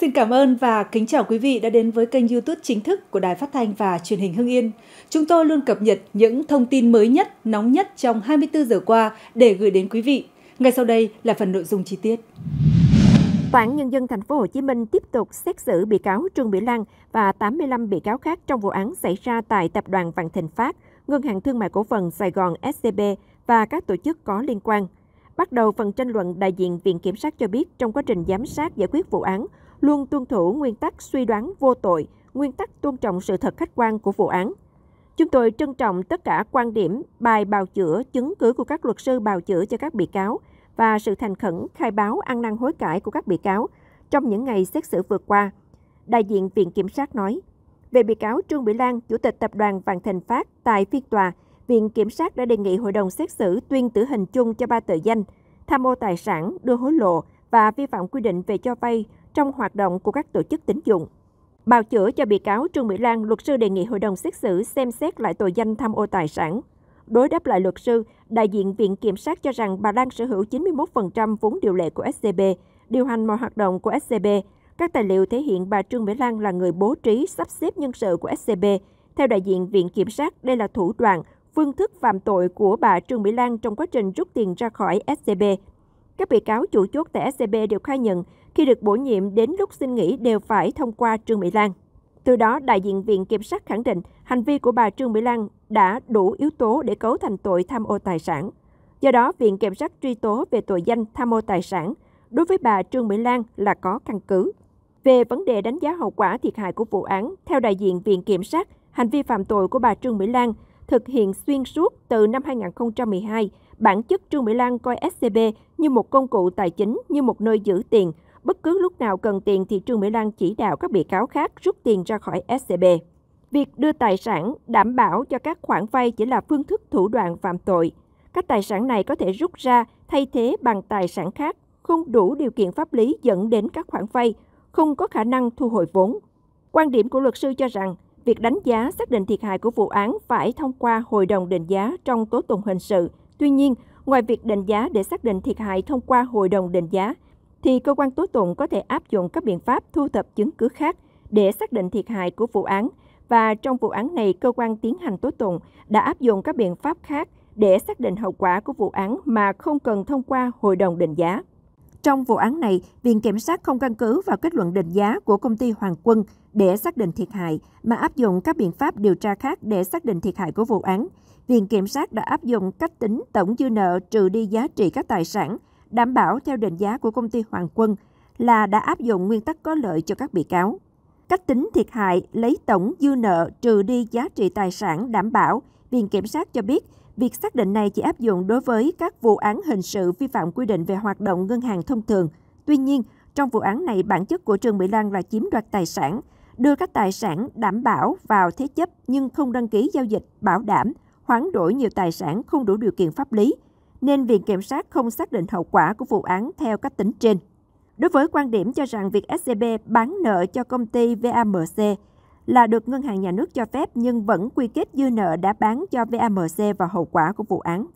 Xin cảm ơn và kính chào quý vị đã đến với kênh YouTube chính thức của Đài Phát thanh và Truyền hình Hưng Yên. Chúng tôi luôn cập nhật những thông tin mới nhất, nóng nhất trong 24 giờ qua để gửi đến quý vị. Ngay sau đây là phần nội dung chi tiết. Tòa án nhân dân thành phố Hồ Chí Minh tiếp tục xét xử bị cáo Trương Mỹ Lan và 85 bị cáo khác trong vụ án xảy ra tại tập đoàn Vạn Thịnh Phát, Ngân hàng Thương mại Cổ phần Sài Gòn SCB và các tổ chức có liên quan. Bắt đầu phần tranh luận, đại diện Viện Kiểm sát cho biết trong quá trình giám sát giải quyết vụ án, luôn tuân thủ nguyên tắc suy đoán vô tội, nguyên tắc tôn trọng sự thật khách quan của vụ án. Chúng tôi trân trọng tất cả quan điểm, bài bào chữa, chứng cứ của các luật sư bào chữa cho các bị cáo và sự thành khẩn khai báo ăn năn hối cải của các bị cáo trong những ngày xét xử vừa qua. Đại diện Viện Kiểm sát nói, về bị cáo Trương Mỹ Lan, Chủ tịch Tập đoàn Vạn Thành Phát tại phiên tòa, Viện Kiểm sát đã đề nghị Hội đồng xét xử tuyên tử hình chung cho ba tội danh, tham ô tài sản, đưa hối lộ và vi phạm quy định về cho vay trong hoạt động của các tổ chức tín dụng. Bào chữa cho bị cáo Trương Mỹ Lan, luật sư đề nghị hội đồng xét xử xem xét lại tội danh tham ô tài sản. Đối đáp lại luật sư, đại diện Viện Kiểm sát cho rằng bà Lan sở hữu 91% vốn điều lệ của SCB, điều hành mọi hoạt động của SCB. Các tài liệu thể hiện bà Trương Mỹ Lan là người bố trí sắp xếp nhân sự của SCB. Theo đại diện Viện Kiểm sát, đây là thủ đoạn, phương thức phạm tội của bà Trương Mỹ Lan trong quá trình rút tiền ra khỏi SCB. Các bị cáo chủ chốt tại SCB đều khai nhận khi được bổ nhiệm đến lúc xin nghỉ đều phải thông qua Trương Mỹ Lan. Từ đó, đại diện Viện Kiểm sát khẳng định hành vi của bà Trương Mỹ Lan đã đủ yếu tố để cấu thành tội tham ô tài sản. Do đó, Viện Kiểm sát truy tố về tội danh tham ô tài sản đối với bà Trương Mỹ Lan là có căn cứ. Về vấn đề đánh giá hậu quả thiệt hại của vụ án, theo đại diện Viện Kiểm sát, hành vi phạm tội của bà Trương Mỹ Lan thực hiện xuyên suốt từ năm 2012. Bản chất Trương Mỹ Lan coi SCB như một công cụ tài chính, như một nơi giữ tiền, Bất cứ lúc nào cần tiền thì Trương Mỹ Lan chỉ đạo các bị cáo khác rút tiền ra khỏi SCB. Việc đưa tài sản đảm bảo cho các khoản vay chỉ là phương thức thủ đoạn phạm tội. Các tài sản này có thể rút ra thay thế bằng tài sản khác, không đủ điều kiện pháp lý dẫn đến các khoản vay, không có khả năng thu hồi vốn. Quan điểm của luật sư cho rằng, việc đánh giá xác định thiệt hại của vụ án phải thông qua hội đồng định giá trong tố tụng hình sự. Tuy nhiên, ngoài việc định giá để xác định thiệt hại thông qua hội đồng định giá, thì cơ quan tố tụng có thể áp dụng các biện pháp thu thập chứng cứ khác để xác định thiệt hại của vụ án và trong vụ án này cơ quan tiến hành tố tụng đã áp dụng các biện pháp khác để xác định hậu quả của vụ án mà không cần thông qua hội đồng định giá. Trong vụ án này, Viện Kiểm sát không căn cứ vào kết luận định giá của công ty Hoàng Quân để xác định thiệt hại, mà áp dụng các biện pháp điều tra khác để xác định thiệt hại của vụ án. Viện Kiểm sát đã áp dụng cách tính tổng dư nợ trừ đi giá trị các tài sản đảm bảo theo định giá của công ty Hoàng Quân là đã áp dụng nguyên tắc có lợi cho các bị cáo. Cách tính thiệt hại lấy tổng dư nợ trừ đi giá trị tài sản đảm bảo, Viện Kiểm sát cho biết việc xác định này chỉ áp dụng đối với các vụ án hình sự vi phạm quy định về hoạt động ngân hàng thông thường. Tuy nhiên, trong vụ án này, bản chất của Trương Mỹ Lan là chiếm đoạt tài sản, đưa các tài sản đảm bảo vào thế chấp nhưng không đăng ký giao dịch bảo đảm, hoán đổi nhiều tài sản không đủ điều kiện pháp lý – nên Viện Kiểm sát không xác định hậu quả của vụ án theo cách tính trên. Đối với quan điểm cho rằng việc SCB bán nợ cho công ty VAMC là được ngân hàng nhà nước cho phép nhưng vẫn quy kết dư nợ đã bán cho VAMC và hậu quả của vụ án.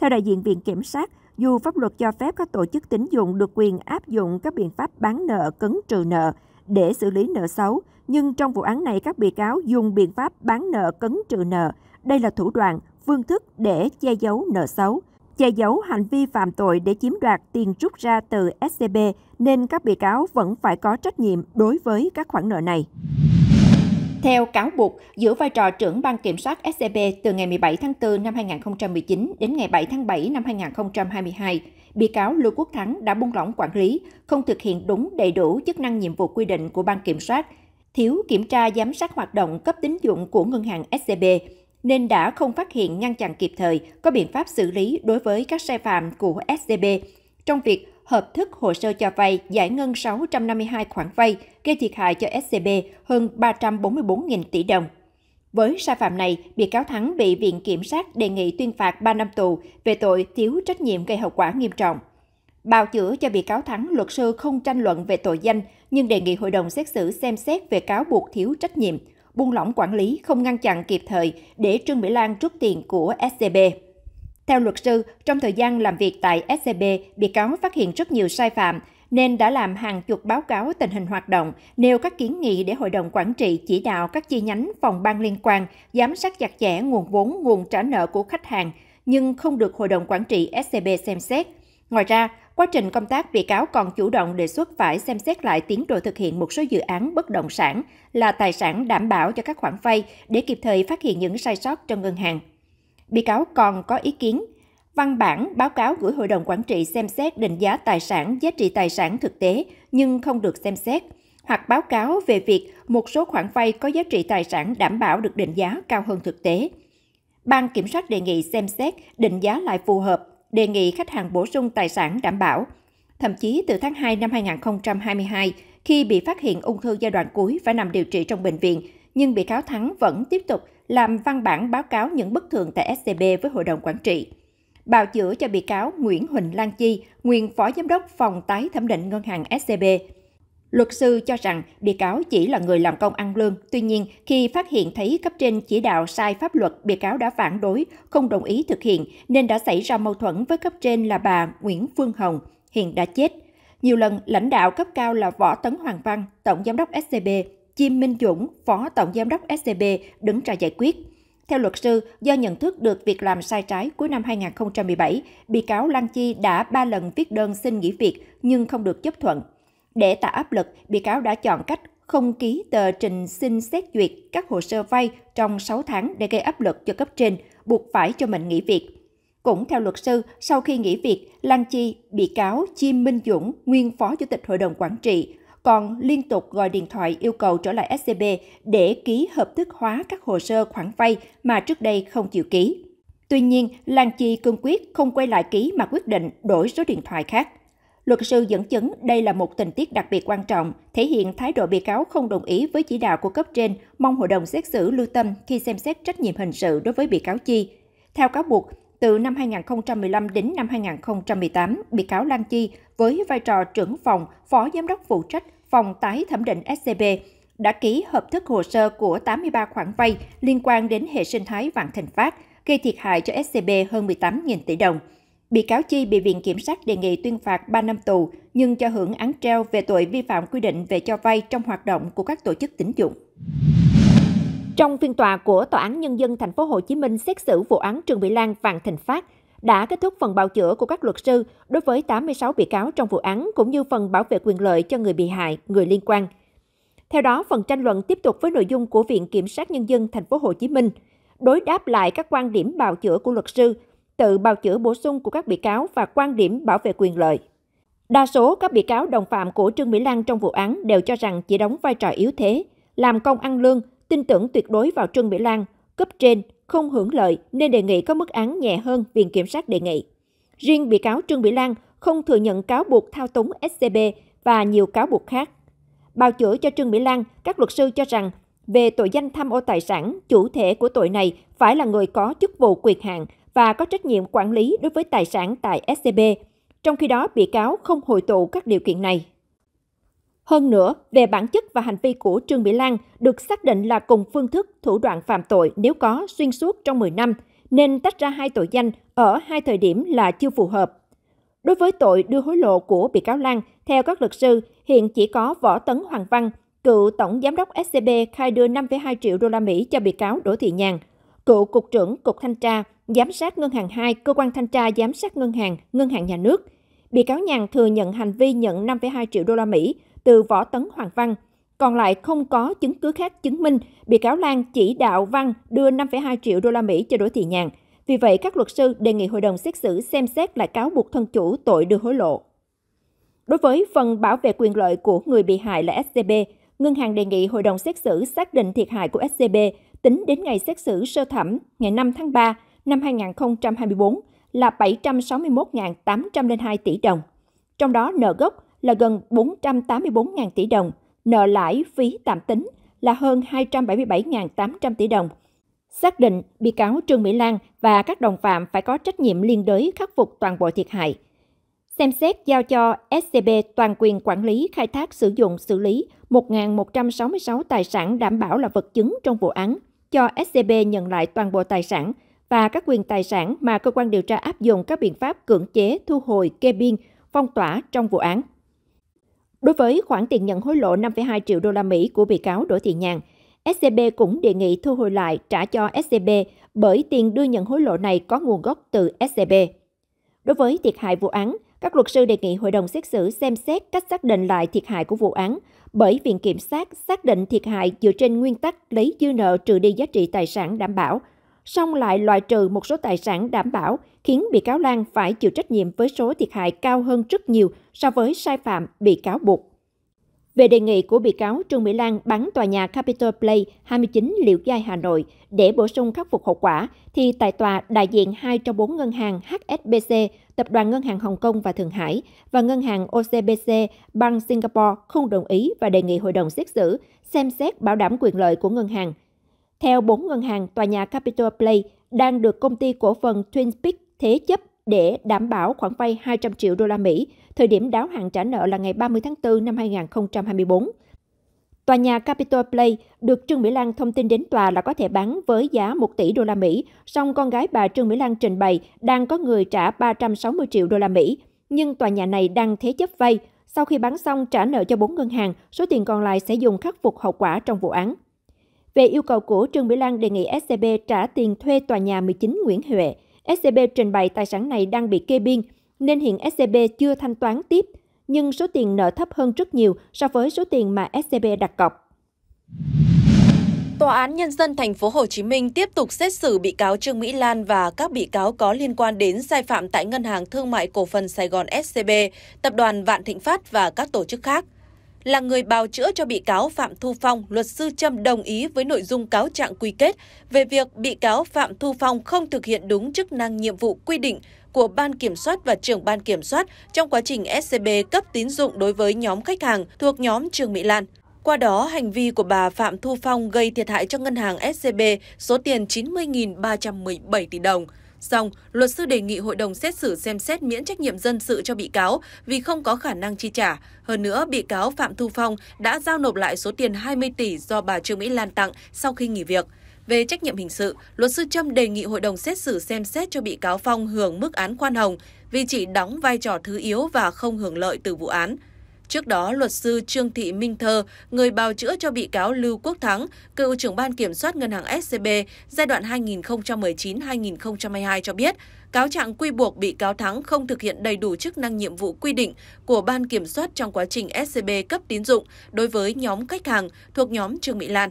Theo đại diện Viện Kiểm sát, dù pháp luật cho phép các tổ chức tín dụng được quyền áp dụng các biện pháp bán nợ cấn trừ nợ để xử lý nợ xấu, nhưng trong vụ án này các bị cáo dùng biện pháp bán nợ cấn trừ nợ. Đây là thủ đoạn, phương thức để che giấu nợ xấu, Che giấu hành vi phạm tội để chiếm đoạt tiền rút ra từ SCB nên các bị cáo vẫn phải có trách nhiệm đối với các khoản nợ này. Theo cáo buộc, giữ vai trò trưởng ban kiểm soát SCB từ ngày 17 tháng 4 năm 2019 đến ngày 7 tháng 7 năm 2022, bị cáo Lưu Quốc Thắng đã buông lỏng quản lý, không thực hiện đúng đầy đủ chức năng nhiệm vụ quy định của ban kiểm soát, thiếu kiểm tra giám sát hoạt động cấp tín dụng của ngân hàng SCB, nên đã không phát hiện ngăn chặn kịp thời có biện pháp xử lý đối với các sai phạm của SCB trong việc hợp thức hồ sơ cho vay giải ngân 652 khoản vay gây thiệt hại cho SCB hơn 344.000 tỷ đồng. Với sai phạm này, bị cáo Thắng bị Viện Kiểm sát đề nghị tuyên phạt 3 năm tù về tội thiếu trách nhiệm gây hậu quả nghiêm trọng. Bào chữa cho bị cáo Thắng, luật sư không tranh luận về tội danh, nhưng đề nghị hội đồng xét xử xem xét về cáo buộc thiếu trách nhiệm, buông lỏng quản lý không ngăn chặn kịp thời để Trương Mỹ Lan rút tiền của SCB. Theo luật sư, trong thời gian làm việc tại SCB, bị cáo phát hiện rất nhiều sai phạm nên đã làm hàng chục báo cáo tình hình hoạt động, nêu các kiến nghị để hội đồng quản trị chỉ đạo các chi nhánh phòng ban liên quan giám sát chặt chẽ nguồn vốn, nguồn trả nợ của khách hàng, nhưng không được hội đồng quản trị SCB xem xét – Ngoài ra, quá trình công tác bị cáo còn chủ động đề xuất phải xem xét lại tiến độ thực hiện một số dự án bất động sản là tài sản đảm bảo cho các khoản vay để kịp thời phát hiện những sai sót trong ngân hàng. Bị cáo còn có ý kiến văn bản báo cáo gửi hội đồng quản trị xem xét định giá tài sản, giá trị tài sản thực tế nhưng không được xem xét hoặc báo cáo về việc một số khoản vay có giá trị tài sản đảm bảo được định giá cao hơn thực tế. Ban kiểm soát đề nghị xem xét định giá lại phù hợp đề nghị khách hàng bổ sung tài sản đảm bảo. Thậm chí từ tháng 2 năm 2022, khi bị phát hiện ung thư giai đoạn cuối phải nằm điều trị trong bệnh viện, nhưng bị cáo Thắng vẫn tiếp tục làm văn bản báo cáo những bất thường tại SCB với hội đồng quản trị. Bào chữa cho bị cáo Nguyễn Huỳnh Lan Chi, nguyên phó giám đốc phòng tái thẩm định ngân hàng SCB. Luật sư cho rằng bị cáo chỉ là người làm công ăn lương, tuy nhiên khi phát hiện thấy cấp trên chỉ đạo sai pháp luật, bị cáo đã phản đối, không đồng ý thực hiện nên đã xảy ra mâu thuẫn với cấp trên là bà Nguyễn Phương Hồng, hiện đã chết. Nhiều lần lãnh đạo cấp cao là Võ Tấn Hoàng Văn, Tổng Giám đốc SCB, Chim Minh Dũng, Phó Tổng Giám đốc SCB đứng ra giải quyết. Theo luật sư, do nhận thức được việc làm sai trái cuối năm 2017, bị cáo Lan Chi đã ba lần viết đơn xin nghỉ việc nhưng không được chấp thuận để tạo áp lực, bị cáo đã chọn cách không ký tờ trình xin xét duyệt các hồ sơ vay trong 6 tháng để gây áp lực cho cấp trên, buộc phải cho mình nghỉ việc. Cũng theo luật sư, sau khi nghỉ việc, Lan Chi, bị cáo Chim Minh Dũng, nguyên phó chủ tịch hội đồng quản trị, còn liên tục gọi điện thoại yêu cầu trở lại SCB để ký hợp thức hóa các hồ sơ khoản vay mà trước đây không chịu ký. Tuy nhiên, Lan Chi cương quyết không quay lại ký mà quyết định đổi số điện thoại khác. Luật sư dẫn chứng đây là một tình tiết đặc biệt quan trọng, thể hiện thái độ bị cáo không đồng ý với chỉ đạo của cấp trên, mong hội đồng xét xử lưu tâm khi xem xét trách nhiệm hình sự đối với bị cáo Chi. Theo cáo buộc, từ năm 2015 đến năm 2018, bị cáo Lan Chi với vai trò trưởng phòng, phó giám đốc phụ trách phòng tái thẩm định SCB đã ký hợp thức hồ sơ của 83 khoản vay liên quan đến hệ sinh thái Vạn Thịnh Phát, gây thiệt hại cho SCB hơn 18.000 tỷ đồng. Bị cáo Chi bị Viện Kiểm sát đề nghị tuyên phạt 3 năm tù nhưng cho hưởng án treo về tội vi phạm quy định về cho vay trong hoạt động của các tổ chức tín dụng. Trong phiên tòa của Tòa án Nhân dân Thành phố Hồ Chí Minh xét xử vụ án Trương Mỹ Lan Vạn Thịnh Phát đã kết thúc phần bào chữa của các luật sư đối với 86 bị cáo trong vụ án cũng như phần bảo vệ quyền lợi cho người bị hại, người liên quan. Theo đó, phần tranh luận tiếp tục với nội dung của Viện Kiểm sát Nhân dân Thành phố Hồ Chí Minh, đối đáp lại các quan điểm bào chữa của luật sư, tự bào chữa bổ sung của các bị cáo và quan điểm bảo vệ quyền lợi. Đa số các bị cáo đồng phạm của Trương Mỹ Lan trong vụ án đều cho rằng chỉ đóng vai trò yếu thế, làm công ăn lương, tin tưởng tuyệt đối vào Trương Mỹ Lan, cấp trên, không hưởng lợi nên đề nghị có mức án nhẹ hơn Viện Kiểm sát đề nghị. Riêng bị cáo Trương Mỹ Lan không thừa nhận cáo buộc thao túng SCB và nhiều cáo buộc khác. Bào chữa cho Trương Mỹ Lan, các luật sư cho rằng về tội danh tham ô tài sản, chủ thể của tội này phải là người có chức vụ quyền hạn, và có trách nhiệm quản lý đối với tài sản tại SCB. Trong khi đó, bị cáo không hội tụ các điều kiện này. Hơn nữa, về bản chất và hành vi của Trương Mỹ Lan được xác định là cùng phương thức, thủ đoạn phạm tội nếu có xuyên suốt trong 10 năm, nên tách ra hai tội danh ở hai thời điểm là chưa phù hợp. Đối với tội đưa hối lộ của bị cáo Lan, theo các luật sư, hiện chỉ có Võ Tấn Hoàng Văn, cựu tổng giám đốc SCB khai đưa 5,2 triệu đô la Mỹ cho bị cáo Đỗ Thị Nhàn, cựu cục trưởng cục thanh tra giám sát ngân hàng 2, cơ quan thanh tra giám sát ngân hàng, ngân hàng nhà nước. Bị cáo Nhàn thừa nhận hành vi nhận 5,2 triệu đô la Mỹ từ Võ Tấn Hoàng Văn. Còn lại không có chứng cứ khác chứng minh bị cáo Lan chỉ đạo Văn đưa 5,2 triệu đô la Mỹ cho Đỗ Thị Nhàn. Vì vậy, các luật sư đề nghị hội đồng xét xử xem xét lại cáo buộc thân chủ tội đưa hối lộ. Đối với phần bảo vệ quyền lợi của người bị hại là SCB, ngân hàng đề nghị hội đồng xét xử xác định thiệt hại của SCB tính đến ngày xét xử sơ thẩm ngày 5 tháng 3 năm 2024 là 761.802 tỷ đồng. Trong đó nợ gốc là gần 484.000 tỷ đồng, nợ lãi phí tạm tính là hơn 277.800 tỷ đồng. Xác định bị cáo Trương Mỹ Lan và các đồng phạm phải có trách nhiệm liên đới khắc phục toàn bộ thiệt hại. Xem xét giao cho SCB toàn quyền quản lý, khai thác, sử dụng, xử lý 1.166 tài sản đảm bảo là vật chứng trong vụ án, cho SCB nhận lại toàn bộ tài sản và các quyền tài sản mà cơ quan điều tra áp dụng các biện pháp cưỡng chế, thu hồi, kê biên, phong tỏa trong vụ án. Đối với khoản tiền nhận hối lộ 5,2 triệu đô la Mỹ của bị cáo Đỗ Thị Nhàn, SCB cũng đề nghị thu hồi lại trả cho SCB bởi tiền đưa nhận hối lộ này có nguồn gốc từ SCB. Đối với thiệt hại vụ án, các luật sư đề nghị hội đồng xét xử xem xét cách xác định lại thiệt hại của vụ án bởi Viện Kiểm sát xác định thiệt hại dựa trên nguyên tắc lấy dư nợ trừ đi giá trị tài sản đảm bảo – song lại loại trừ một số tài sản đảm bảo khiến bị cáo Lan phải chịu trách nhiệm với số thiệt hại cao hơn rất nhiều so với sai phạm bị cáo buộc. Về đề nghị của bị cáo Trương Mỹ Lan bán tòa nhà Capital Play 29 Liễu Giai Hà Nội để bổ sung khắc phục hậu quả, thì tại tòa đại diện hai trong bốn ngân hàng HSBC, Tập đoàn Ngân hàng Hồng Kông và Thượng Hải và Ngân hàng OCBC, Bank Singapore không đồng ý và đề nghị hội đồng xét xử xem xét bảo đảm quyền lợi của ngân hàng – theo bốn ngân hàng tòa nhà Capital Play đang được công ty cổ phần Twin Peaks thế chấp để đảm bảo khoản vay 200 triệu đô la Mỹ, thời điểm đáo hạn trả nợ là ngày 30 tháng 4 năm 2024. Tòa nhà Capitol Play được Trương Mỹ Lan thông tin đến tòa là có thể bán với giá 1 tỷ đô la Mỹ, song con gái bà Trương Mỹ Lan trình bày đang có người trả 360 triệu đô la Mỹ, nhưng tòa nhà này đang thế chấp vay, sau khi bán xong trả nợ cho bốn ngân hàng, số tiền còn lại sẽ dùng khắc phục hậu quả trong vụ án. Về yêu cầu của Trương Mỹ Lan đề nghị SCB trả tiền thuê tòa nhà 19 Nguyễn Huệ, SCB trình bày tài sản này đang bị kê biên, nên hiện SCB chưa thanh toán tiếp, nhưng số tiền nợ thấp hơn rất nhiều so với số tiền mà SCB đặt cọc. Tòa án nhân dân thành phố Hồ Chí Minh tiếp tục xét xử bị cáo Trương Mỹ Lan và các bị cáo có liên quan đến sai phạm tại Ngân hàng Thương mại Cổ phần Sài Gòn SCB, Tập đoàn Vạn Thịnh Phát và các tổ chức khác là người bào chữa cho bị cáo Phạm Thu Phong, luật sư Trâm đồng ý với nội dung cáo trạng quy kết về việc bị cáo Phạm Thu Phong không thực hiện đúng chức năng nhiệm vụ quy định của Ban Kiểm soát và trưởng Ban Kiểm soát trong quá trình SCB cấp tín dụng đối với nhóm khách hàng thuộc nhóm Trường Mỹ Lan. Qua đó, hành vi của bà Phạm Thu Phong gây thiệt hại cho ngân hàng SCB số tiền 90.317 tỷ đồng. Xong, luật sư đề nghị hội đồng xét xử xem xét miễn trách nhiệm dân sự cho bị cáo vì không có khả năng chi trả. Hơn nữa, bị cáo Phạm Thu Phong đã giao nộp lại số tiền 20 tỷ do bà Trương Mỹ Lan tặng sau khi nghỉ việc. Về trách nhiệm hình sự, luật sư Trâm đề nghị hội đồng xét xử xem xét cho bị cáo Phong hưởng mức án khoan hồng vì chỉ đóng vai trò thứ yếu và không hưởng lợi từ vụ án. Trước đó, luật sư Trương Thị Minh Thơ, người bào chữa cho bị cáo Lưu Quốc Thắng, cựu trưởng ban kiểm soát ngân hàng SCB giai đoạn 2019-2022 cho biết, cáo trạng quy buộc bị cáo Thắng không thực hiện đầy đủ chức năng nhiệm vụ quy định của ban kiểm soát trong quá trình SCB cấp tín dụng đối với nhóm khách hàng thuộc nhóm Trương Mỹ Lan.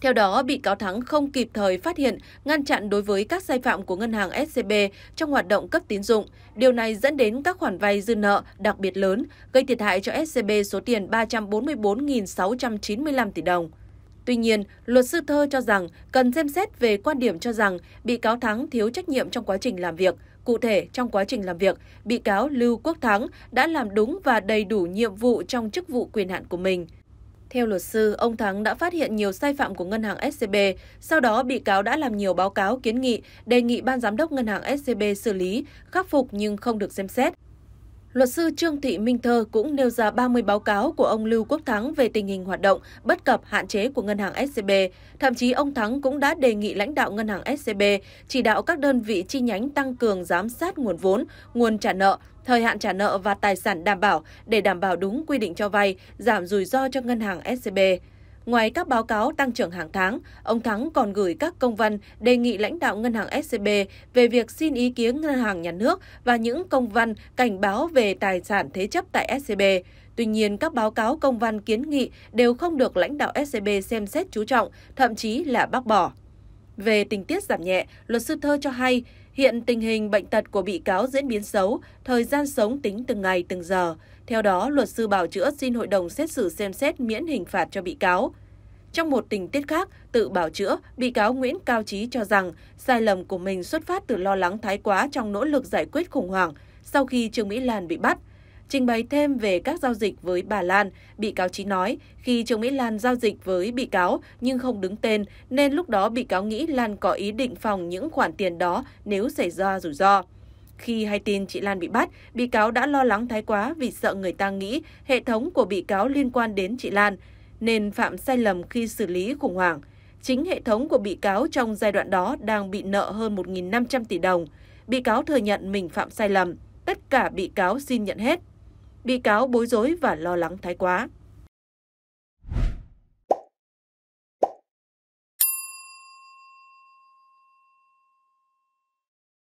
Theo đó, bị cáo Thắng không kịp thời phát hiện, ngăn chặn đối với các sai phạm của ngân hàng SCB trong hoạt động cấp tín dụng. Điều này dẫn đến các khoản vay dư nợ đặc biệt lớn, gây thiệt hại cho SCB số tiền 344.695 tỷ đồng. Tuy nhiên, luật sư Thơ cho rằng cần xem xét về quan điểm cho rằng bị cáo Thắng thiếu trách nhiệm trong quá trình làm việc. Cụ thể, trong quá trình làm việc, bị cáo Lưu Quốc Thắng đã làm đúng và đầy đủ nhiệm vụ trong chức vụ quyền hạn của mình – theo luật sư, ông Thắng đã phát hiện nhiều sai phạm của ngân hàng SCB, sau đó bị cáo đã làm nhiều báo cáo kiến nghị, đề nghị ban giám đốc ngân hàng SCB xử lý, khắc phục nhưng không được xem xét. Luật sư Trương Thị Minh Thơ cũng nêu ra 30 báo cáo của ông Lưu Quốc Thắng về tình hình hoạt động, bất cập hạn chế của ngân hàng SCB. Thậm chí ông Thắng cũng đã đề nghị lãnh đạo ngân hàng SCB chỉ đạo các đơn vị chi nhánh tăng cường giám sát nguồn vốn, nguồn trả nợ thời hạn trả nợ và tài sản đảm bảo để đảm bảo đúng quy định cho vay, giảm rủi ro cho ngân hàng SCB. Ngoài các báo cáo tăng trưởng hàng tháng, ông Thắng còn gửi các công văn đề nghị lãnh đạo ngân hàng SCB về việc xin ý kiến ngân hàng nhà nước và những công văn cảnh báo về tài sản thế chấp tại SCB. Tuy nhiên, các báo cáo công văn kiến nghị đều không được lãnh đạo SCB xem xét chú trọng, thậm chí là bác bỏ. Về tình tiết giảm nhẹ, luật sư Thơ cho hay, Hiện tình hình bệnh tật của bị cáo diễn biến xấu, thời gian sống tính từng ngày từng giờ. Theo đó, luật sư bảo chữa xin hội đồng xét xử xem xét miễn hình phạt cho bị cáo. Trong một tình tiết khác, tự bảo chữa, bị cáo Nguyễn Cao Trí cho rằng sai lầm của mình xuất phát từ lo lắng thái quá trong nỗ lực giải quyết khủng hoảng sau khi Trương Mỹ Lan bị bắt – Trình bày thêm về các giao dịch với bà Lan, bị cáo chí nói khi Trương Mỹ Lan giao dịch với bị cáo nhưng không đứng tên nên lúc đó bị cáo nghĩ Lan có ý định phòng những khoản tiền đó nếu xảy ra rủi ro. Khi hay tin chị Lan bị bắt, bị cáo đã lo lắng thái quá vì sợ người ta nghĩ hệ thống của bị cáo liên quan đến chị Lan, nên phạm sai lầm khi xử lý khủng hoảng. Chính hệ thống của bị cáo trong giai đoạn đó đang bị nợ hơn 1.500 tỷ đồng. Bị cáo thừa nhận mình phạm sai lầm. Tất cả bị cáo xin nhận hết bị cáo bối rối và lo lắng thái quá.